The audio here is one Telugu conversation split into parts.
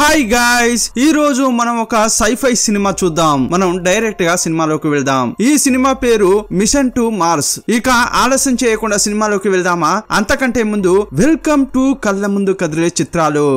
హాయ్ గాయస్ ఈ రోజు మనం ఒక సైఫై సినిమా చూద్దాం మనం డైరెక్ట్ గా సినిమాలోకి వెళ్దాం ఈ సినిమా పేరు మిషన్ టు మార్స్ ఇక ఆలస్యం చేయకుండా సినిమాలోకి వెళ్దామా అంతకంటే ముందు వెల్కమ్ టు కళ్ళ ముందు కదిలే చిత్రాలు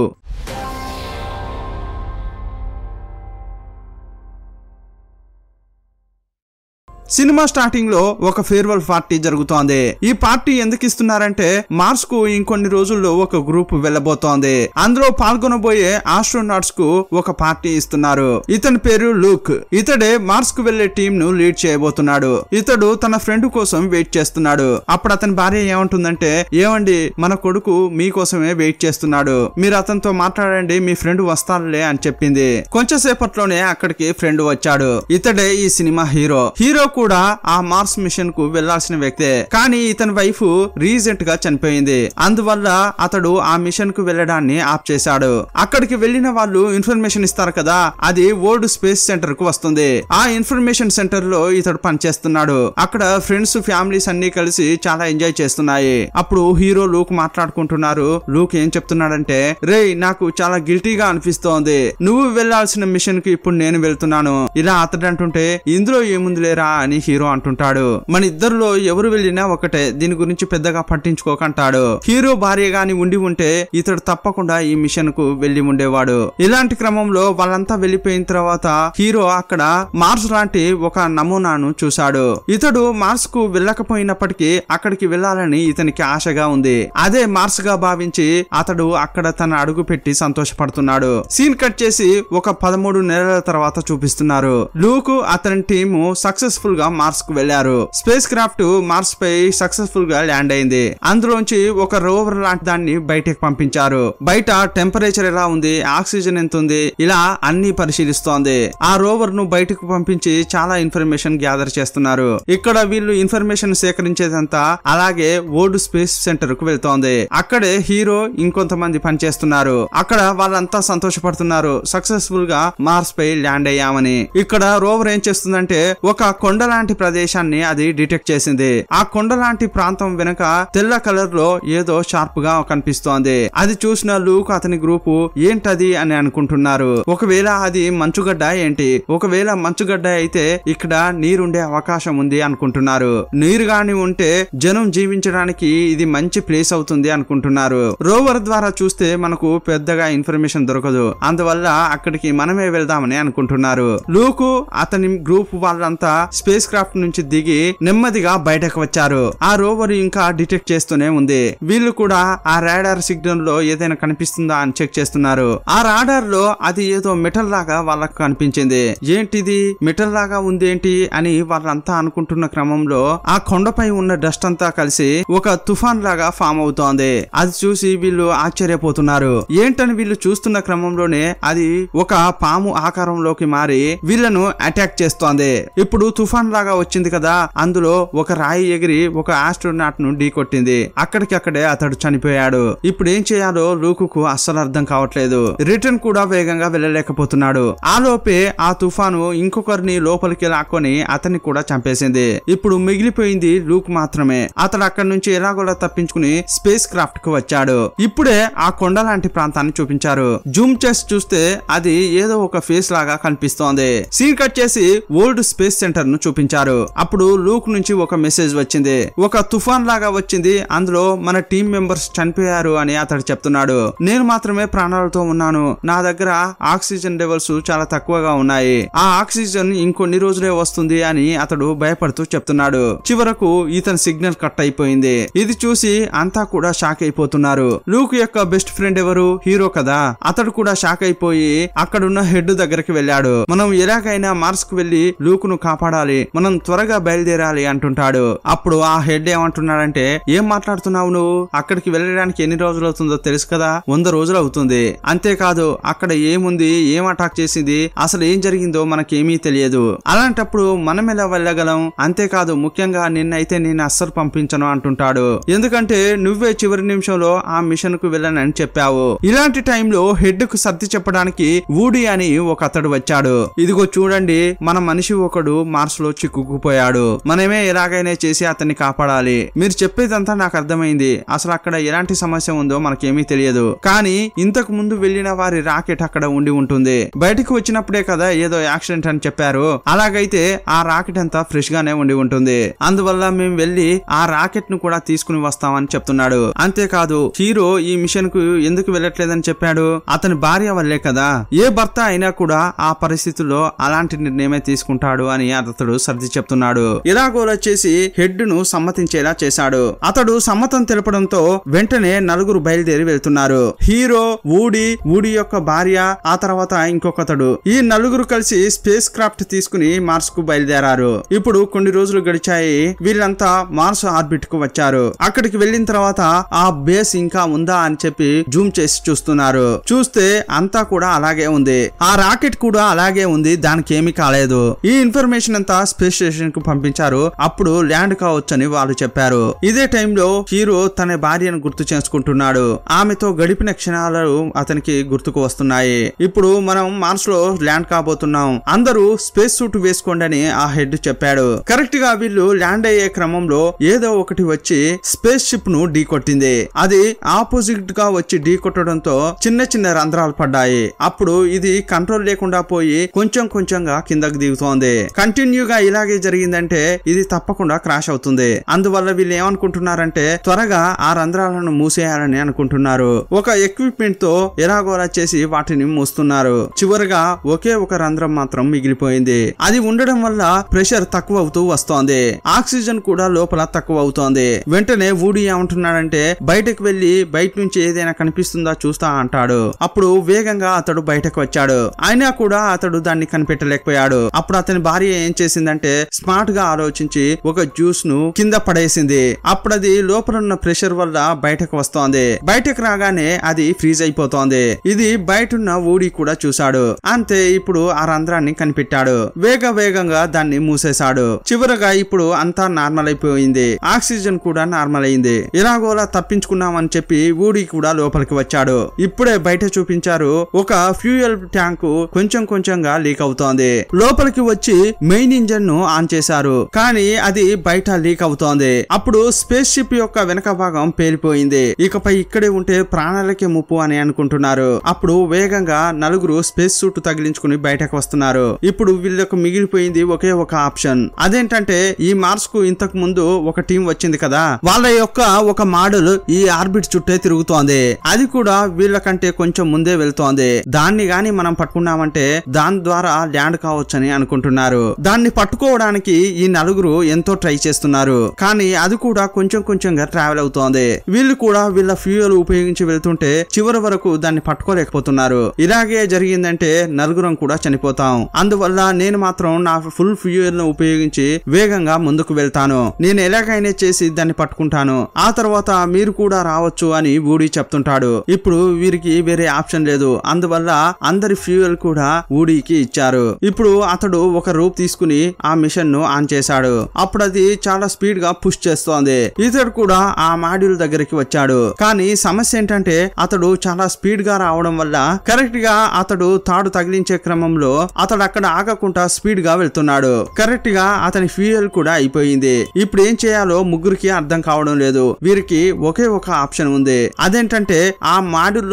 సినిమా స్టార్టింగ్ లో ఒక ఫేర్వెల్ పార్టీ జరుగుతోంది ఈ పార్టీ ఎందుకు ఇస్తున్నారంటే మార్స్ కు ఇంకొన్ని రోజుల్లో ఒక గ్రూప్ వెళ్ళబోతోంది అందులో పాల్గొనబోయే ఆస్ట్రోనాట్స్ కు ఒక పార్టీ ఇస్తున్నారు ఇతని పేరు లూక్ ఇతడే మార్స్ కు వెళ్లే టీం ను లీడ్ చేయబోతున్నాడు ఇతడు తన ఫ్రెండ్ కోసం వెయిట్ చేస్తున్నాడు అప్పుడు అతని భార్య ఏమంటుందంటే ఏమండి మన కొడుకు మీకోసమే వెయిట్ చేస్తున్నాడు మీరు అతనితో మాట్లాడండి మీ ఫ్రెండ్ వస్తారులే అని చెప్పింది కొంచెం సేపట్లోనే అక్కడికి ఫ్రెండ్ వచ్చాడు ఇతడే ఈ సినిమా హీరో హీరో కూడా కూడా ఆ మార్స్ మిషన్ కు వెళ్లాల్సిన వ్యక్తే కానీ ఇతని వైఫ్ రీసెంట్ గా చనిపోయింది అందువల్ల అతడు ఆ మిషన్ కు వెళ్లడాన్ని ఆప్ చేశాడు అక్కడికి వెళ్లిన వాళ్ళు ఇన్ఫర్మేషన్ ఇస్తారు కదా అది ఓల్డ్ స్పేస్ సెంటర్ కు వస్తుంది ఆ ఇన్ఫర్మేషన్ సెంటర్ లో ఇతడు పనిచేస్తున్నాడు అక్కడ ఫ్రెండ్స్ ఫ్యామిలీస్ అన్ని కలిసి చాలా ఎంజాయ్ చేస్తున్నాయి అప్పుడు హీరో లూక్ మాట్లాడుకుంటున్నారు లూక్ ఏం చెప్తున్నాడంటే రే నాకు చాలా గిల్టీగా అనిపిస్తోంది నువ్వు వెళ్లాల్సిన మిషన్ కి ఇప్పుడు నేను వెళ్తున్నాను ఇలా అతడు అంటుంటే ఇందులో ఏముంది లేరా అని అని హీరో అంటుంటాడు మన ఇద్దరులో ఎవరు వెళ్ళినా ఒకటే దీని గురించి పెద్దగా పట్టించుకోకంటాడు హీరో భార్య గాని ఉండి ఉంటే ఇతడు తప్పకుండా ఈ మిషన్ కు వెళ్లి ఉండేవాడు ఇలాంటి క్రమంలో వాళ్ళంతా వెళ్లిపోయిన తర్వాత హీరో అక్కడ మార్స్ లాంటి ఒక నమూనాను చూశాడు ఇతడు మార్స్ కు వెళ్ళకపోయినప్పటికీ అక్కడికి వెళ్లాలని ఇతనికి ఆశగా ఉంది అదే మార్స్ గా భావించి అతడు అక్కడ తన అడుగు పెట్టి సంతోషపడుతున్నాడు సీన్ కట్ చేసి ఒక పదమూడు నెలల తర్వాత చూపిస్తున్నారు లూకు అతని టీము సక్సెస్ఫుల్ సక్సెస్ఫుల్ గా మార్స్ కు వెళ్లారు స్పేస్ క్రాఫ్ట్ మార్స్ పై సక్సెస్ఫుల్ గా ల్యాండ్ అయింది అందులోంచి ఒక రోవర్ లాంటి దాన్ని బయటకు పంపించారు బయట టెంపరేచర్ ఎలా ఉంది ఆక్సిజన్ ఎంత ఉంది ఇలా అన్ని పరిశీలిస్తోంది ఆ రోవర్ ను బయటకు పంపించి చాలా ఇన్ఫర్మేషన్ గ్యాదర్ చేస్తున్నారు ఇక్కడ వీళ్ళు ఇన్ఫర్మేషన్ సేకరించేదంతా అలాగే ఓల్డ్ స్పేస్ సెంటర్ కు వెళ్తోంది అక్కడే హీరో ఇంకొంతమంది పనిచేస్తున్నారు అక్కడ వాళ్ళంతా సంతోషపడుతున్నారు సక్సెస్ఫుల్ గా మార్స్ పై ల్యాండ్ అయ్యామని ఇక్కడ రోవర్ ఏం చేస్తుందంటే ఒక కొండ కొండ లాంటి ప్రదేశాన్ని అది డిటెక్ట్ చేసింది ఆ కొండ లాంటి ప్రాంతం వెనక తెల్ల కలర్ లో ఏదో షార్ప్ గా కనిపిస్తోంది అది చూసిన లూక్ అతని గ్రూపు ఏంటది అని అనుకుంటున్నారు ఒకవేళ అది మంచుగడ్డ ఏంటి ఒకవేళ మంచుగడ్డ అయితే ఇక్కడ నీరుండే అవకాశం ఉంది అనుకుంటున్నారు నీరు గాని ఉంటే జనం జీవించడానికి ఇది మంచి ప్లేస్ అవుతుంది అనుకుంటున్నారు రోవర్ ద్వారా చూస్తే మనకు పెద్దగా ఇన్ఫర్మేషన్ దొరకదు అందువల్ల అక్కడికి మనమే వెళ్దామని అనుకుంటున్నారు లూకు అతని గ్రూప్ వాళ్ళంతా స్పేస్ స్పేస్ క్రాఫ్ట్ నుంచి దిగి నెమ్మదిగా బయటకు వచ్చారు ఆ రోవర్ ఇంకా డిటెక్ట్ చేస్తూనే ఉంది వీళ్ళు కూడా ఆ రాడార్ సిగ్నల్ లో ఏదైనా కనిపిస్తుందా అని చెక్ చేస్తున్నారు ఆ రాడార్ లో అది ఏదో మెటల్ లాగా వాళ్ళకు కనిపించింది ఏంటిది మెటల్ లాగా ఉంది ఏంటి అని వాళ్ళంతా అనుకుంటున్న క్రమంలో ఆ కొండపై ఉన్న డస్ట్ అంతా కలిసి ఒక తుఫాన్ లాగా ఫామ్ అవుతోంది అది చూసి వీళ్ళు ఆశ్చర్యపోతున్నారు ఏంటని వీళ్ళు చూస్తున్న క్రమంలోనే అది ఒక పాము ఆకారంలోకి మారి వీళ్ళను అటాక్ చేస్తోంది ఇప్పుడు తుఫాన్ తుఫాన్ లాగా వచ్చింది కదా అందులో ఒక రాయి ఎగిరి ఒక ఆస్ట్రోనాట్ ను కొట్టింది అక్కడికి అక్కడే అతడు చనిపోయాడు ఇప్పుడు ఏం చేయాలో కు అస్సలు అర్థం కావట్లేదు రిటర్న్ కూడా వేగంగా వెళ్ళలేకపోతున్నాడు ఆ లోపే ఆ తుఫాను ఇంకొకరిని లోపలికి లాక్కొని అతన్ని కూడా చంపేసింది ఇప్పుడు మిగిలిపోయింది లూక్ మాత్రమే అతడు అక్కడి నుంచి ఎలాగోలా తప్పించుకుని స్పేస్ క్రాఫ్ట్ కు వచ్చాడు ఇప్పుడే ఆ కొండ లాంటి ప్రాంతాన్ని చూపించారు జూమ్ చేసి చూస్తే అది ఏదో ఒక ఫేస్ లాగా కనిపిస్తోంది సీన్ కట్ చేసి ఓల్డ్ స్పేస్ సెంటర్ ను చూపించారు అప్పుడు లూక్ నుంచి ఒక మెసేజ్ వచ్చింది ఒక తుఫాన్ లాగా వచ్చింది అందులో మన టీం మెంబర్స్ చనిపోయారు అని అతడు చెప్తున్నాడు నేను మాత్రమే ప్రాణాలతో ఉన్నాను నా దగ్గర ఆక్సిజన్ లెవెల్స్ చాలా తక్కువగా ఉన్నాయి ఆ ఆక్సిజన్ ఇంకొన్ని రోజులే వస్తుంది అని అతడు భయపడుతూ చెప్తున్నాడు చివరకు ఇతని సిగ్నల్ కట్ అయిపోయింది ఇది చూసి అంతా కూడా షాక్ అయిపోతున్నారు లూక్ యొక్క బెస్ట్ ఫ్రెండ్ ఎవరు హీరో కదా అతడు కూడా షాక్ అయిపోయి అక్కడున్న హెడ్ దగ్గరికి వెళ్ళాడు మనం ఎలాగైనా మార్స్ కు వెళ్లి లూక్ ను కాపాడాలి మనం త్వరగా బయలుదేరాలి అంటుంటాడు అప్పుడు ఆ హెడ్ ఏమంటున్నాడంటే ఏం మాట్లాడుతున్నావు నువ్వు అక్కడికి వెళ్ళడానికి ఎన్ని రోజులు అవుతుందో తెలుసు కదా వంద రోజులు అవుతుంది అంతేకాదు అక్కడ ఏముంది ఏం అటాక్ చేసింది అసలు ఏం జరిగిందో మనకేమీ తెలియదు అలాంటప్పుడు మనం ఎలా వెళ్ళగలం అంతేకాదు ముఖ్యంగా నిన్నైతే నేను అస్సలు పంపించను అంటుంటాడు ఎందుకంటే నువ్వే చివరి నిమిషంలో ఆ మిషన్ కు వెళ్ళనని చెప్పావు ఇలాంటి టైంలో హెడ్ కు సర్ది చెప్పడానికి ఊడి అని ఒక అతడు వచ్చాడు ఇదిగో చూడండి మన మనిషి ఒకడు మార్స్ లో చిక్కుకుపోయాడు మనమే ఎలాగైనా చేసి అతన్ని కాపాడాలి మీరు చెప్పేదంతా నాకు అర్థమైంది అసలు అక్కడ ఎలాంటి సమస్య ఉందో మనకేమీ తెలియదు కానీ ఇంతకు ముందు వెళ్లిన వారి రాకెట్ అక్కడ ఉండి ఉంటుంది బయటకు వచ్చినప్పుడే కదా ఏదో యాక్సిడెంట్ అని చెప్పారు అలాగైతే ఆ రాకెట్ అంతా ఫ్రెష్ గానే ఉండి ఉంటుంది అందువల్ల మేము వెళ్లి ఆ రాకెట్ ను కూడా తీసుకుని వస్తామని చెప్తున్నాడు అంతేకాదు హీరో ఈ మిషన్ కు ఎందుకు వెళ్ళట్లేదని చెప్పాడు అతని భార్య వల్లే కదా ఏ భర్త అయినా కూడా ఆ పరిస్థితుల్లో అలాంటి నిర్ణయమే తీసుకుంటాడు అని అతడు సర్ది చెప్తున్నాడు ఇదాగోల్ వచ్చేసి హెడ్ ను సమ్మతించేలా చేశాడు అతడు సమ్మతం తెలపడంతో వెంటనే నలుగురు బయలుదేరి వెళ్తున్నారు హీరో ఊడి ఊడి యొక్క భార్య ఆ తర్వాత ఇంకొకతడు ఈ నలుగురు కలిసి స్పేస్ క్రాఫ్ట్ తీసుకుని మార్స్ కు బయలుదేరారు ఇప్పుడు కొన్ని రోజులు గడిచాయి వీళ్ళంతా మార్స్ ఆర్బిట్ కు వచ్చారు అక్కడికి వెళ్ళిన తర్వాత ఆ బేస్ ఇంకా ఉందా అని చెప్పి జూమ్ చేసి చూస్తున్నారు చూస్తే అంతా కూడా అలాగే ఉంది ఆ రాకెట్ కూడా అలాగే ఉంది దానికి ఏమి కాలేదు ఈ ఇన్ఫర్మేషన్ అంతా స్పేస్ స్టేషన్ కు పంపించారు అప్పుడు ల్యాండ్ కావచ్చని వాళ్ళు చెప్పారు ఇదే టైంలో హీరో తన భార్యను గుర్తు చేసుకుంటున్నాడు ఆమెతో గడిపిన క్షణాలు అతనికి గుర్తుకు వస్తున్నాయి ఇప్పుడు మనం మార్స్ లో ల్యాండ్ కాబోతున్నాం అందరూ స్పేస్ సూట్ వేసుకోండి అని ఆ హెడ్ చెప్పాడు కరెక్ట్ గా వీళ్ళు ల్యాండ్ అయ్యే క్రమంలో ఏదో ఒకటి వచ్చి స్పేస్ షిప్ ను ఢీ కొట్టింది అది ఆపోజిట్ గా వచ్చి ఢీ కొట్టడంతో చిన్న చిన్న రంధ్రాలు పడ్డాయి అప్పుడు ఇది కంట్రోల్ లేకుండా పోయి కొంచెం కొంచెంగా కిందకు దిగుతోంది కంటిన్యూగా తరచుగా ఇలాగే జరిగిందంటే ఇది తప్పకుండా క్రాష్ అవుతుంది అందువల్ల వీళ్ళు ఏమనుకుంటున్నారంటే త్వరగా ఆ రంధ్రాలను మూసేయాలని అనుకుంటున్నారు ఒక ఎక్విప్మెంట్ తో ఎలాగోలా చేసి వాటిని మూస్తున్నారు చివరగా ఒకే ఒక రంధ్రం మాత్రం మిగిలిపోయింది అది ఉండడం వల్ల ప్రెషర్ తక్కువ అవుతూ వస్తోంది ఆక్సిజన్ కూడా లోపల తక్కువ అవుతోంది వెంటనే ఊడి ఏమంటున్నాడంటే బయటకు వెళ్లి బయట నుంచి ఏదైనా కనిపిస్తుందా చూస్తా అంటాడు అప్పుడు వేగంగా అతడు బయటకు వచ్చాడు అయినా కూడా అతడు దాన్ని కనిపెట్టలేకపోయాడు అప్పుడు అతని భార్య ఏం చేసింది చేసిందంటే స్మార్ట్ గా ఆలోచించి ఒక జ్యూస్ ను కింద పడేసింది అప్పుడు అది లోపల ఉన్న ప్రెషర్ వల్ల బయటకు వస్తోంది బయటకు రాగానే అది ఫ్రీజ్ అయిపోతోంది ఇది బయటున్న ఊడి కూడా చూశాడు అంతే ఇప్పుడు ఆ రంధ్రాన్ని కనిపెట్టాడు వేగ వేగంగా దాన్ని మూసేశాడు చివరగా ఇప్పుడు అంతా నార్మల్ అయిపోయింది ఆక్సిజన్ కూడా నార్మల్ అయింది ఇలాగోలా తప్పించుకున్నామని చెప్పి ఊడి కూడా లోపలికి వచ్చాడు ఇప్పుడే బయట చూపించారు ఒక ఫ్యూయల్ ట్యాంకు కొంచెం కొంచెంగా లీక్ అవుతోంది లోపలికి వచ్చి మెయిన్ ఇంజన్ ఇంజన్ ను ఆన్ చేశారు కానీ అది బయట లీక్ అవుతోంది అప్పుడు స్పేస్ షిప్ యొక్క వెనక భాగం పేలిపోయింది ఇకపై ఇక్కడే ఉంటే ప్రాణాలకే ముప్పు అని అనుకుంటున్నారు అప్పుడు వేగంగా నలుగురు స్పేస్ సూట్ తగిలించుకుని బయటకు వస్తున్నారు ఇప్పుడు వీళ్ళకు మిగిలిపోయింది ఒకే ఒక ఆప్షన్ అదేంటంటే ఈ మార్స్ కు ఇంతకు ముందు ఒక టీం వచ్చింది కదా వాళ్ళ యొక్క ఒక మోడల్ ఈ ఆర్బిట్ చుట్టే తిరుగుతోంది అది కూడా వీళ్ళకంటే కొంచెం ముందే వెళ్తోంది దాన్ని గాని మనం పట్టుకున్నామంటే దాని ద్వారా ల్యాండ్ కావచ్చు అని అనుకుంటున్నారు దాన్ని పట్టుకోవడానికి ఈ నలుగురు ఎంతో ట్రై చేస్తున్నారు కానీ అది కూడా కొంచెం కొంచెంగా ట్రావెల్ అవుతోంది వీళ్ళు కూడా వీళ్ళ ఫ్యూయల్ ఉపయోగించి వెళ్తుంటే చివరి వరకు దాన్ని పట్టుకోలేకపోతున్నారు ఇలాగే జరిగిందంటే నలుగురం కూడా చనిపోతాం అందువల్ల నేను మాత్రం నా ఫుల్ ఫ్యూయల్ ను ఉపయోగించి వేగంగా ముందుకు వెళ్తాను నేను ఎలాగైనా చేసి దాన్ని పట్టుకుంటాను ఆ తర్వాత మీరు కూడా రావచ్చు అని ఊడి చెప్తుంటాడు ఇప్పుడు వీరికి వేరే ఆప్షన్ లేదు అందువల్ల అందరి ఫ్యూయల్ కూడా ఊడికి ఇచ్చారు ఇప్పుడు అతడు ఒక రూప్ తీసుకుని ఆ మిషన్ ను ఆన్ చేశాడు అప్పుడు అది చాలా స్పీడ్ గా పుష్ చేస్తోంది ఇతడు కూడా ఆ మాడ్యూల్ దగ్గరికి వచ్చాడు కానీ సమస్య ఏంటంటే అతడు చాలా స్పీడ్ గా రావడం వల్ల కరెక్ట్ గా అతడు తాడు తగిలించే క్రమంలో అతడు అక్కడ ఆగకుండా స్పీడ్ గా వెళ్తున్నాడు కరెక్ట్ గా అతని ఫ్యూయల్ కూడా అయిపోయింది ఇప్పుడు ఏం చేయాలో ముగ్గురికి అర్థం కావడం లేదు వీరికి ఒకే ఒక ఆప్షన్ ఉంది అదేంటంటే ఆ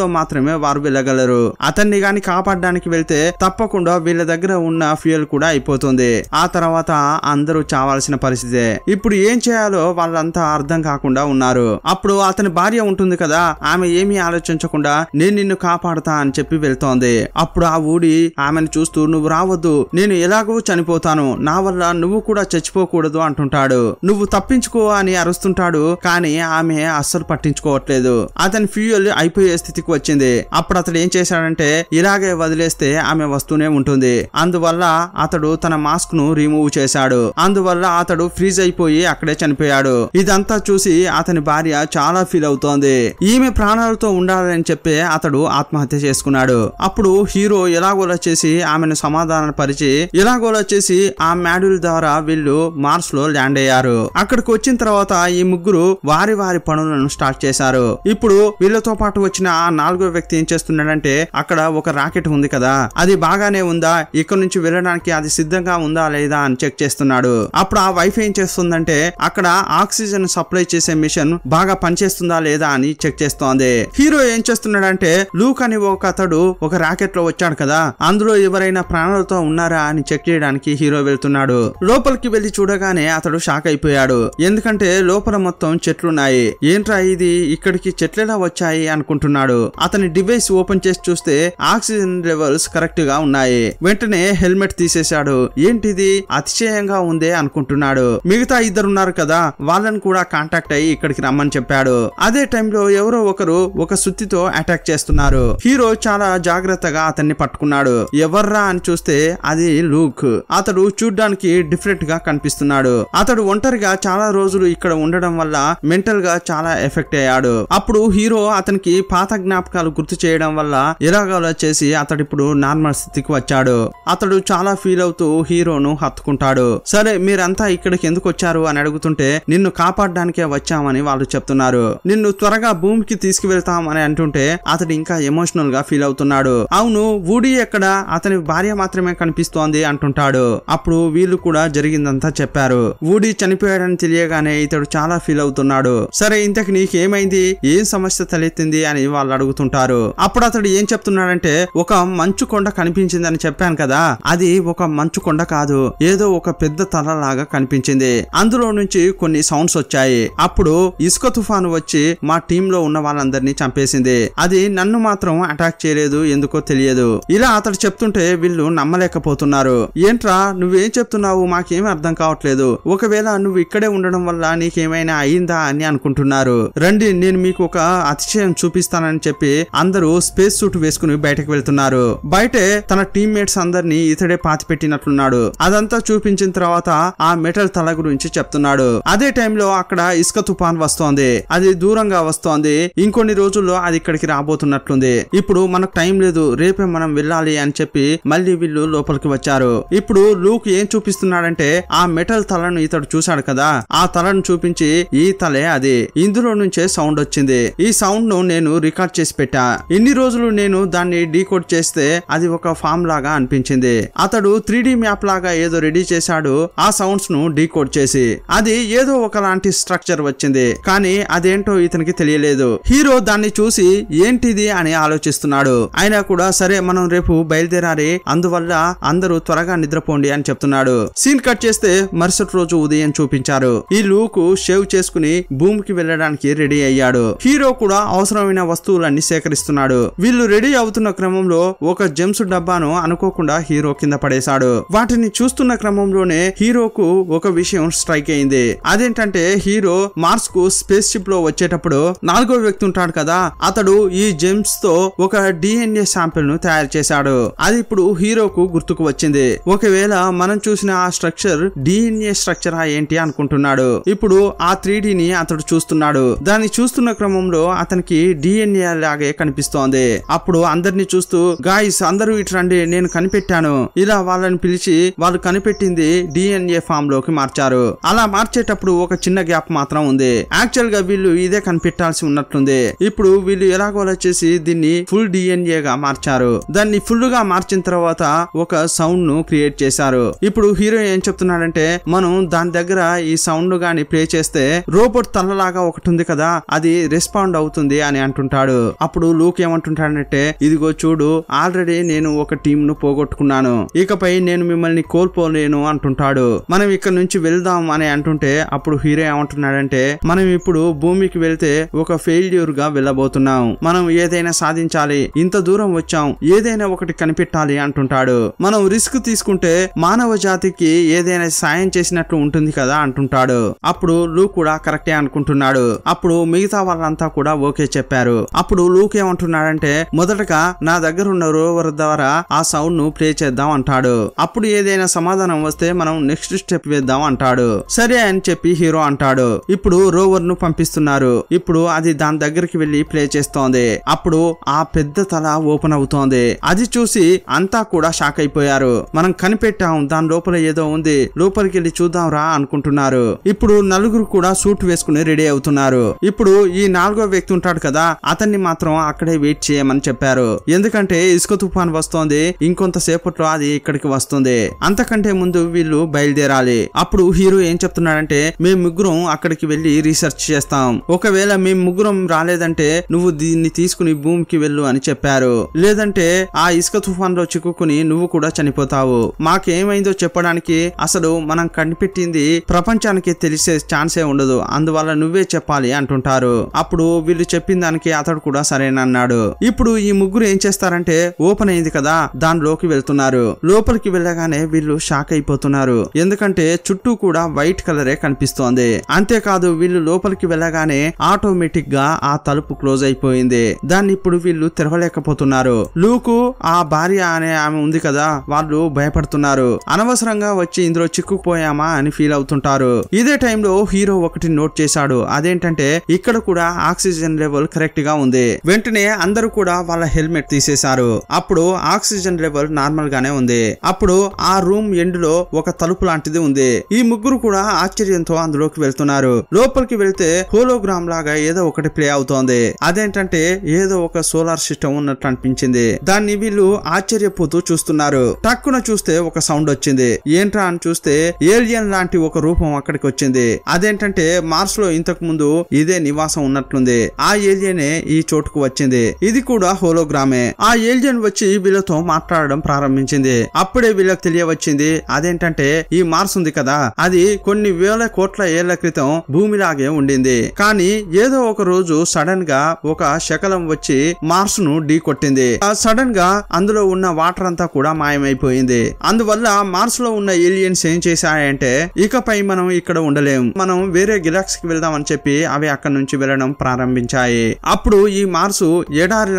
లో మాత్రమే వారు వెళ్ళగలరు అతన్ని గాని కాపాడడానికి వెళ్తే తప్పకుండా వీళ్ళ దగ్గర ఉన్న ఫ్యూయల్ కూడా అయిపోతుంది ఆ తర్వాత అందరూ చావాల్సిన పరిస్థితే ఇప్పుడు ఏం చేయాలో వాళ్ళంతా అర్థం కాకుండా ఉన్నారు అప్పుడు అతని భార్య ఉంటుంది కదా ఆమె ఏమీ ఆలోచించకుండా నేను నిన్ను కాపాడుతా అని చెప్పి వెళ్తోంది అప్పుడు ఆ ఊడి ఆమెను చూస్తూ నువ్వు రావద్దు నేను ఎలాగో చనిపోతాను నా వల్ల నువ్వు కూడా చచ్చిపోకూడదు అంటుంటాడు నువ్వు తప్పించుకో అని అరుస్తుంటాడు కానీ ఆమె అస్సలు పట్టించుకోవట్లేదు అతని ఫ్యూయల్ అయిపోయే స్థితికి వచ్చింది అప్పుడు అతడు ఏం చేశాడంటే ఇలాగే వదిలేస్తే ఆమె వస్తూనే ఉంటుంది అందువల్ల అతడు తన మాస్క్ ను రిమూవ్ చేశాడు అందువల్ల అతడు ఫ్రీజ్ అయిపోయి అక్కడే చనిపోయాడు ఇదంతా చూసి అతని భార్య చాలా ఫీల్ అవుతోంది ఈమె ప్రాణాలతో ఉండాలని చెప్పి అతడు ఆత్మహత్య చేసుకున్నాడు అప్పుడు హీరో ఎలాగోలా చేసి ఆమెను సమాధాన పరిచి ఎలాగోలా చేసి ఆ మాడ్యూల్ ద్వారా వీళ్ళు మార్స్ లో ల్యాండ్ అయ్యారు అక్కడికి వచ్చిన తర్వాత ఈ ముగ్గురు వారి వారి పనులను స్టార్ట్ చేశారు ఇప్పుడు వీళ్ళతో పాటు వచ్చిన ఆ నాలుగో వ్యక్తి ఏం చేస్తున్నాడంటే అక్కడ ఒక రాకెట్ ఉంది కదా అది బాగానే ఉందా ఇక్కడ నుంచి వెళ్ళడానికి అది సిద్ధంగా ఉందా లేదా లేదా అని చెక్ చేస్తున్నాడు అప్పుడు ఆ వైఫ్ ఏం చేస్తుందంటే అక్కడ ఆక్సిజన్ సప్లై చేసే మిషన్ బాగా పనిచేస్తుందా లేదా అని చెక్ చేస్తోంది హీరో ఏం చేస్తున్నాడంటే లూక్ అని ఒక అతడు ఒక రాకెట్ లో వచ్చాడు కదా అందులో ఎవరైనా ప్రాణాలతో ఉన్నారా అని చెక్ చేయడానికి హీరో వెళ్తున్నాడు లోపలికి వెళ్లి చూడగానే అతడు షాక్ అయిపోయాడు ఎందుకంటే లోపల మొత్తం చెట్లున్నాయి ఏంట్రా ఇది ఇక్కడికి చెట్లెలా వచ్చాయి అనుకుంటున్నాడు అతని డివైస్ ఓపెన్ చేసి చూస్తే ఆక్సిజన్ లెవెల్స్ కరెక్ట్ గా ఉన్నాయి వెంటనే హెల్మెట్ తీసేశాడు ఏంటిది అతిశయంగా ఉంది అనుకుంటున్నాడు మిగతా ఇద్దరున్నారు కదా వాళ్ళని కూడా కాంటాక్ట్ అయ్యి ఇక్కడికి రమ్మని చెప్పాడు అదే టైంలో ఎవరో ఒకరు ఒక సుత్తితో అటాక్ చేస్తున్నారు హీరో చాలా జాగ్రత్తగా అతన్ని పట్టుకున్నాడు ఎవర్రా అని చూస్తే అది లూక్ అతడు చూడ్డానికి డిఫరెంట్ గా కనిపిస్తున్నాడు అతడు ఒంటరిగా చాలా రోజులు ఇక్కడ ఉండడం వల్ల మెంటల్ గా చాలా ఎఫెక్ట్ అయ్యాడు అప్పుడు హీరో అతనికి పాత జ్ఞాపకాలు గుర్తు చేయడం వల్ల ఎలాగోలా చేసి అతడిప్పుడు ఇప్పుడు నార్మల్ స్థితికి వచ్చాడు అతడు చాలా ఫీల్ అవుతూ హీరోను హత్తుకుంటాడు సరే మీరంతా ఇక్కడికి ఎందుకు వచ్చారు అని అడుగుతుంటే నిన్ను కాపాడడానికే వచ్చామని వాళ్ళు చెప్తున్నారు నిన్ను త్వరగా భూమికి తీసుకువెళ్తాం అని అంటుంటే అతడు ఇంకా ఎమోషనల్ గా ఫీల్ అవుతున్నాడు అవును ఊడి ఎక్కడ అతని భార్య మాత్రమే కనిపిస్తోంది అంటుంటాడు అప్పుడు వీళ్ళు కూడా జరిగిందంతా చెప్పారు ఊడి చనిపోయాడని తెలియగానే ఇతడు చాలా ఫీల్ అవుతున్నాడు సరే ఇంతకు నీకు ఏమైంది ఏం సమస్య తలెత్తింది అని వాళ్ళు అడుగుతుంటారు అప్పుడు అతడు ఏం చెప్తున్నాడంటే ఒక మంచు కొండ కనిపించిందని చెప్పాను కదా అది ఒక మంచు కొండ కాదు ఏదో ఒక పెద్ద తలలాగా కనిపించింది అందులో నుంచి కొన్ని సౌండ్స్ వచ్చాయి అప్పుడు ఇసుక తుఫాను వచ్చి మా టీమ్ లో ఉన్న వాళ్ళందరినీ చంపేసింది అది నన్ను మాత్రం అటాక్ చేయలేదు ఎందుకో తెలియదు ఇలా అతడు చెప్తుంటే వీళ్ళు నమ్మలేకపోతున్నారు ఏంట్రా నువ్వేం చెప్తున్నావు మాకేం అర్థం కావట్లేదు ఒకవేళ నువ్వు ఇక్కడే ఉండడం వల్ల నీకేమైనా అయిందా అని అనుకుంటున్నారు రండి నేను మీకు ఒక అతిశయం చూపిస్తానని చెప్పి అందరూ స్పేస్ సూట్ వేసుకుని బయటకు వెళ్తున్నారు బయటే తన మేట్స్ అందరినీ ఇతడే పాతి పెట్టినట్లున్నాడు అది అదంతా చూపించిన తర్వాత ఆ మెటల్ తల గురించి చెప్తున్నాడు అదే టైంలో అక్కడ ఇసుక తుఫాన్ వస్తోంది అది దూరంగా వస్తోంది ఇంకొన్ని రోజుల్లో అది ఇక్కడికి రాబోతున్నట్లుంది ఇప్పుడు మనకు టైం లేదు రేపే మనం వెళ్ళాలి అని చెప్పి మళ్ళీ వీళ్ళు లోపలికి వచ్చారు ఇప్పుడు లూక్ ఏం చూపిస్తున్నాడంటే ఆ మెటల్ తలను ఇతడు చూశాడు కదా ఆ తలను చూపించి ఈ తలే అది ఇందులో నుంచే సౌండ్ వచ్చింది ఈ సౌండ్ ను నేను రికార్డ్ చేసి పెట్టా ఇన్ని రోజులు నేను దాన్ని డీకోడ్ చేస్తే అది ఒక ఫామ్ లాగా అనిపించింది అతడు త్రీ మ్యాప్ లాగా ఏదో రెడీ చేశాడు ఆ సౌండ్స్ ను డీకోడ్ చేసి అది ఏదో ఒకలాంటి స్ట్రక్చర్ వచ్చింది కానీ అదేంటో ఇతనికి తెలియలేదు హీరో దాన్ని చూసి ఏంటిది అని ఆలోచిస్తున్నాడు అయినా కూడా సరే మనం రేపు బయలుదేరాలి అందువల్ల అందరూ త్వరగా నిద్రపోండి అని చెప్తున్నాడు సీన్ కట్ చేస్తే మరుసటి రోజు ఉదయం చూపించారు ఈ లూక్ షేవ్ చేసుకుని భూమికి వెళ్ళడానికి రెడీ అయ్యాడు హీరో కూడా అవసరమైన వస్తువులన్నీ సేకరిస్తున్నాడు వీళ్ళు రెడీ అవుతున్న క్రమంలో ఒక జెమ్స్ డబ్బాను అనుకోకుండా హీరో కింద పడేశాడు వాటిని చూస్తూ చూస్తున్న క్రమంలోనే హీరోకు ఒక విషయం స్ట్రైక్ అయింది అదేంటంటే హీరో మార్స్ కు స్పేస్ షిప్ లో వచ్చేటప్పుడు నాలుగో వ్యక్తి ఉంటాడు కదా అతడు ఈ జెమ్స్ తో ఒక డిఎన్ఏ శాంపిల్ ను తయారు చేశాడు అది ఇప్పుడు హీరోకు గుర్తుకు వచ్చింది ఒకవేళ మనం చూసిన ఆ స్ట్రక్చర్ డిఎన్ఏ స్ట్రక్చర్ ఏంటి అనుకుంటున్నాడు ఇప్పుడు ఆ త్రీ ని అతడు చూస్తున్నాడు దాన్ని చూస్తున్న క్రమంలో అతనికి డిఎన్ఏ లాగే కనిపిస్తోంది అప్పుడు అందరినీ చూస్తూ గాయస్ అందరూ ఇటు రండి నేను కనిపెట్టాను ఇలా వాళ్ళని పిలిచి వాళ్ళు కనిపెట్టింది డిఎన్ఏ ఫామ్ లోకి మార్చారు అలా మార్చేటప్పుడు ఒక చిన్న గ్యాప్ మాత్రం ఉంది యాక్చువల్ గా వీళ్ళు ఇదే కనిపెట్టాల్సి ఉన్నట్లుంది ఇప్పుడు వీళ్ళు ఎలాగోలా చేసి దీన్ని ఫుల్ డిఎన్ఏ గా మార్చారు దాన్ని ఫుల్ గా మార్చిన తర్వాత ఒక సౌండ్ ను క్రియేట్ చేశారు ఇప్పుడు హీరో ఏం చెప్తున్నాడంటే మనం దాని దగ్గర ఈ సౌండ్ గాని ప్లే చేస్తే రోబోట్ తల్లలాగా ఒకటి ఉంది కదా అది రెస్పాండ్ అవుతుంది అని అంటుంటాడు అప్పుడు లూక్ ఏమంటుంటాడంటే ఇదిగో చూడు ఆల్రెడీ నేను ఒక టీం ను పోగొట్టుకున్నాను ఇకపై నేను మిమ్మల్ని కోల్పో వెళ్ళిపోలేను అంటుంటాడు మనం ఇక్కడ నుంచి వెళ్దాం అని అంటుంటే అప్పుడు హీరో ఏమంటున్నాడంటే మనం ఇప్పుడు భూమికి వెళ్తే ఒక ఫెయిల్యూర్ గా వెళ్ళబోతున్నాం మనం ఏదైనా సాధించాలి ఇంత దూరం వచ్చాం ఏదైనా ఒకటి కనిపెట్టాలి అంటుంటాడు మనం రిస్క్ తీసుకుంటే మానవ జాతికి ఏదైనా సాయం చేసినట్లు ఉంటుంది కదా అంటుంటాడు అప్పుడు లూ కూడా కరెక్టే అనుకుంటున్నాడు అప్పుడు మిగతా వాళ్ళంతా కూడా ఓకే చెప్పారు అప్పుడు లూక్ ఏమంటున్నాడంటే మొదటగా నా దగ్గర ఉన్న రోవర్ ద్వారా ఆ సౌండ్ ను ప్లే చేద్దాం అంటాడు అప్పుడు ఏదైనా సమాధానం వస్తే మనం నెక్స్ట్ స్టెప్ వేద్దాం అంటాడు సరే అని చెప్పి హీరో అంటాడు ఇప్పుడు రోవర్ ను పంపిస్తున్నారు ఇప్పుడు అది దాని దగ్గరికి వెళ్లి ప్లే చేస్తోంది అప్పుడు ఆ పెద్ద తల ఓపెన్ అవుతోంది అది చూసి అంతా కూడా షాక్ అయిపోయారు మనం కనిపెట్టాం దాని లోపల ఏదో ఉంది లోపలికి వెళ్ళి చూద్దాం రా అనుకుంటున్నారు ఇప్పుడు నలుగురు కూడా సూట్ వేసుకుని రెడీ అవుతున్నారు ఇప్పుడు ఈ నాలుగో వ్యక్తి ఉంటాడు కదా అతన్ని మాత్రం అక్కడే వెయిట్ చేయమని చెప్పారు ఎందుకంటే ఇసుక తుఫాన్ వస్తోంది ఇంకొంతసేపట్లో అది ఇక్కడికి వస్తుంది అంత అంతకంటే ముందు వీళ్ళు బయలుదేరాలి అప్పుడు హీరో ఏం చెప్తున్నాడంటే మేము ముగ్గురం అక్కడికి వెళ్ళి రీసెర్చ్ చేస్తాం ఒకవేళ మేము ముగ్గురం రాలేదంటే నువ్వు దీన్ని తీసుకుని భూమికి వెళ్ళు అని చెప్పారు లేదంటే ఆ ఇసుక తుఫాన్ లో చిక్కుకుని నువ్వు కూడా చనిపోతావు మాకేమైందో చెప్పడానికి అసలు మనం కనిపెట్టింది ప్రపంచానికి తెలిసే ఛాన్సే ఉండదు అందువల్ల నువ్వే చెప్పాలి అంటుంటారు అప్పుడు వీళ్ళు చెప్పిన దానికి అతడు కూడా సరేనన్నాడు ఇప్పుడు ఈ ముగ్గురు ఏం చేస్తారంటే ఓపెన్ అయింది కదా దానిలోకి వెళ్తున్నారు లోపలికి వెళ్ళగానే వీళ్ళు షాక్ అయిపోతున్నారు ఎందుకంటే చుట్టూ కూడా వైట్ కలరే కనిపిస్తోంది అంతేకాదు వీళ్ళు లోపలికి వెళ్ళగానే ఆటోమేటిక్ గా ఆ తలుపు క్లోజ్ అయిపోయింది దాన్ని ఇప్పుడు వీళ్ళు తెరవలేకపోతున్నారు లూకు ఆ భార్య అనే ఆమె ఉంది కదా వాళ్ళు భయపడుతున్నారు అనవసరంగా వచ్చి ఇందులో చిక్కుపోయామా అని ఫీల్ అవుతుంటారు ఇదే టైంలో హీరో ఒకటి నోట్ చేశాడు అదేంటంటే ఇక్కడ కూడా ఆక్సిజన్ లెవెల్ కరెక్ట్ గా ఉంది వెంటనే అందరూ కూడా వాళ్ళ హెల్మెట్ తీసేశారు అప్పుడు ఆక్సిజన్ లెవెల్ నార్మల్ గానే ఉంది అప్పుడు ఆ రూమ్ ఎండులో ఒక తలుపు లాంటిది ఉంది ఈ ముగ్గురు కూడా ఆశ్చర్యంతో అందులోకి వెళ్తున్నారు లోపలికి వెళ్తే హోలోగ్రామ్ లాగా ఏదో ఒకటి ప్లే అవుతోంది అదేంటంటే ఏదో ఒక సోలార్ సిస్టమ్ ఉన్నట్టు అనిపించింది దాన్ని వీళ్ళు ఆశ్చర్యపోతూ చూస్తున్నారు టక్కున చూస్తే ఒక సౌండ్ వచ్చింది ఏంట్రా అని చూస్తే ఏలియన్ లాంటి ఒక రూపం అక్కడికి వచ్చింది అదేంటంటే మార్స్ లో ఇంతకు ముందు ఇదే నివాసం ఉన్నట్లుంది ఆ ఏలియనే ఈ చోటుకు వచ్చింది ఇది కూడా హోలోగ్రామే ఆ ఏలియన్ వచ్చి వీళ్ళతో మాట్లాడడం ప్రారంభించింది అప్పుడే వీళ్ళకి తెలియవచ్చింది చెప్పింది అదేంటంటే ఈ మార్స్ ఉంది కదా అది కొన్ని వేల కోట్ల ఏళ్ల క్రితం భూమిలాగే ఉండింది కానీ ఏదో ఒక రోజు సడన్ గా ఒక శకలం వచ్చి మార్స్ ను ఢీ కొట్టింది సడన్ గా అందులో ఉన్న వాటర్ అంతా కూడా మాయమైపోయింది అందువల్ల మార్స్ లో ఉన్న ఏలియన్స్ ఏం చేశాయంటే ఇకపై మనం ఇక్కడ ఉండలేం మనం వేరే కి వెళ్దాం అని చెప్పి అవి అక్కడ నుంచి వెళ్ళడం ప్రారంభించాయి అప్పుడు ఈ మార్సు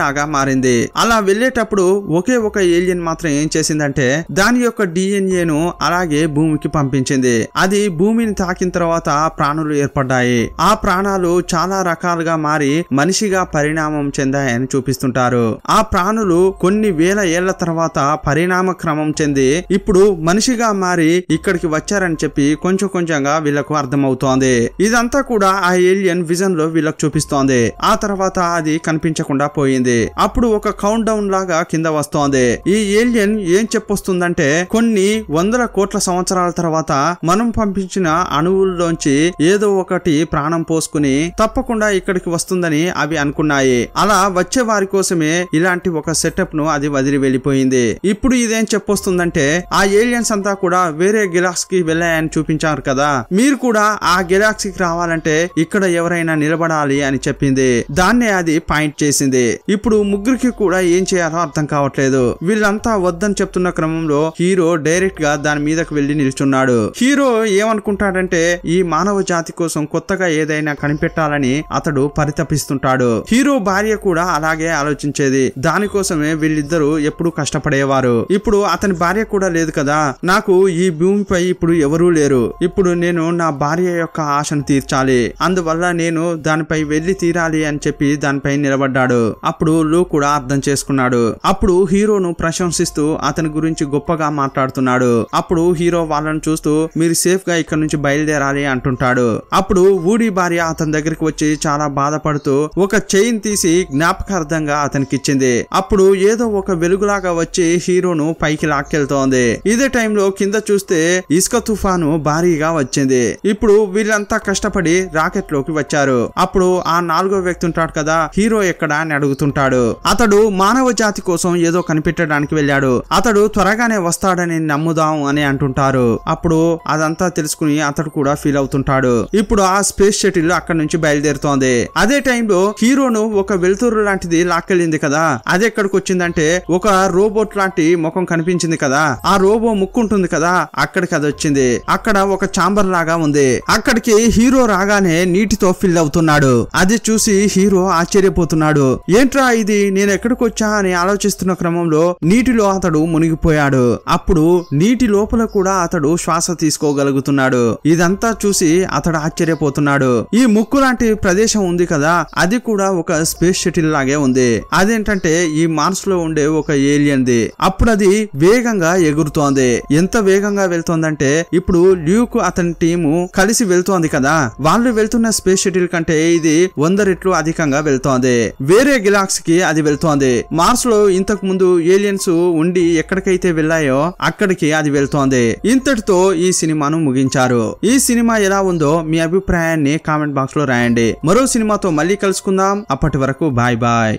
లాగా మారింది అలా వెళ్ళేటప్పుడు ఒకే ఒక ఏలియన్ మాత్రం ఏం చేసిందంటే దాని యొక్క డిఎన్ఏ ఆంజనేయును అలాగే భూమికి పంపించింది అది భూమిని తాకిన తర్వాత ప్రాణులు ఏర్పడ్డాయి ఆ ప్రాణాలు చాలా రకాలుగా మారి మనిషిగా పరిణామం చెందాయని చూపిస్తుంటారు ఆ ప్రాణులు కొన్ని వేల ఏళ్ల తర్వాత పరిణామ క్రమం చెంది ఇప్పుడు మనిషిగా మారి ఇక్కడికి వచ్చారని చెప్పి కొంచెం కొంచెంగా వీళ్ళకు అర్థమవుతోంది ఇదంతా కూడా ఆ ఏలియన్ విజన్ లో వీళ్ళకు చూపిస్తోంది ఆ తర్వాత అది కనిపించకుండా పోయింది అప్పుడు ఒక కౌంట్ డౌన్ లాగా కింద వస్తోంది ఈ ఏలియన్ ఏం చెప్పొస్తుందంటే కొన్ని వందల కోట్ల సంవత్సరాల తర్వాత మనం పంపించిన అణువుల్లోంచి ఏదో ఒకటి ప్రాణం పోసుకుని తప్పకుండా ఇక్కడికి వస్తుందని అవి అనుకున్నాయి అలా వచ్చే వారి కోసమే ఇలాంటి ఒక సెటప్ ను అది వదిలి వెళ్ళిపోయింది ఇప్పుడు ఇదేం చెప్పొస్తుందంటే ఆ ఏలియన్స్ అంతా కూడా వేరే కి వెళ్ళాయని చూపించారు కదా మీరు కూడా ఆ కి రావాలంటే ఇక్కడ ఎవరైనా నిలబడాలి అని చెప్పింది దాన్నే అది పాయింట్ చేసింది ఇప్పుడు ముగ్గురికి కూడా ఏం చేయాలో అర్థం కావట్లేదు వీళ్ళంతా వద్దని చెప్తున్న క్రమంలో హీరో డైరెక్ట్ డైరెక్ట్ గా దాని మీదకు వెళ్లి నిల్చున్నాడు హీరో ఏమనుకుంటాడంటే ఈ మానవ జాతి కోసం కొత్తగా ఏదైనా కనిపెట్టాలని అతడు పరితపిస్తుంటాడు హీరో భార్య కూడా అలాగే ఆలోచించేది దానికోసమే వీళ్ళిద్దరూ ఎప్పుడు కష్టపడేవారు ఇప్పుడు అతని భార్య కూడా లేదు కదా నాకు ఈ భూమిపై ఇప్పుడు ఎవరూ లేరు ఇప్పుడు నేను నా భార్య యొక్క ఆశను తీర్చాలి అందువల్ల నేను దానిపై వెళ్లి తీరాలి అని చెప్పి దానిపై నిలబడ్డాడు అప్పుడు లూ కూడా అర్థం చేసుకున్నాడు అప్పుడు హీరోను ప్రశంసిస్తూ అతని గురించి గొప్పగా మాట్లాడుతున్నాడు అంటుంటాడు అప్పుడు హీరో వాళ్ళను చూస్తూ మీరు సేఫ్ గా ఇక్కడ నుంచి బయలుదేరాలి అంటుంటాడు అప్పుడు ఊడి భార్య అతని దగ్గరికి వచ్చి చాలా బాధపడుతూ ఒక చైన్ తీసి జ్ఞాపకార్థంగా అతనికి ఇచ్చింది అప్పుడు ఏదో ఒక వెలుగులాగా వచ్చి హీరోను పైకి లాక్కెళ్తోంది ఇదే టైంలో కింద చూస్తే ఇసుక తుఫాను భారీగా వచ్చింది ఇప్పుడు వీళ్ళంతా కష్టపడి రాకెట్ లోకి వచ్చారు అప్పుడు ఆ నాలుగో వ్యక్తి ఉంటాడు కదా హీరో ఎక్కడ అని అడుగుతుంటాడు అతడు మానవ జాతి కోసం ఏదో కనిపెట్టడానికి వెళ్ళాడు అతడు త్వరగానే వస్తాడని నమ్మ అమ్ముదాం అని అంటుంటారు అప్పుడు అదంతా తెలుసుకుని అతడు కూడా ఫీల్ అవుతుంటాడు ఇప్పుడు ఆ స్పేస్ షటిల్ అక్కడ నుంచి బయలుదేరుతోంది అదే టైంలో హీరోను ఒక వెలుతురు లాంటిది లాక్కెళ్ళింది కదా అది ఎక్కడికి వచ్చిందంటే ఒక రోబోట్ లాంటి ముఖం కనిపించింది కదా ఆ రోబో ముక్కు ఉంటుంది కదా అక్కడికి అది వచ్చింది అక్కడ ఒక చాంబర్ లాగా ఉంది అక్కడికి హీరో రాగానే నీటితో ఫిల్ అవుతున్నాడు అది చూసి హీరో ఆశ్చర్యపోతున్నాడు ఏంట్రా ఇది నేను ఎక్కడికి వచ్చా అని ఆలోచిస్తున్న క్రమంలో నీటిలో అతడు మునిగిపోయాడు అప్పుడు నీటి లోపల కూడా అతడు శ్వాస తీసుకోగలుగుతున్నాడు ఇదంతా చూసి అతడు ఆశ్చర్యపోతున్నాడు ఈ ముక్కు లాంటి ప్రదేశం ఉంది కదా అది కూడా ఒక స్పేస్ షటిల్ లాగే ఉంది అదేంటంటే ఈ మార్స్ లో ఉండే ఒక ఏలియన్ది అప్పుడు అది వేగంగా ఎగురుతోంది ఎంత వేగంగా వెళ్తోందంటే ఇప్పుడు ల్యూక్ అతని టీము కలిసి వెళ్తోంది కదా వాళ్ళు వెళ్తున్న స్పేస్ షటిల్ కంటే ఇది వంద రెట్లు అధికంగా వెళ్తోంది వేరే గిలాక్స్ కి అది వెళ్తోంది మార్స్ లో ఇంతకు ముందు ఏలియన్స్ ఉండి ఎక్కడికైతే వెళ్ళాయో అక్కడికి ఎక్కడికి అది వెళ్తోంది ఇంతటితో ఈ సినిమాను ముగించారు ఈ సినిమా ఎలా ఉందో మీ అభిప్రాయాన్ని కామెంట్ బాక్స్ లో రాయండి మరో సినిమాతో మళ్ళీ కలుసుకుందాం అప్పటి వరకు బాయ్ బాయ్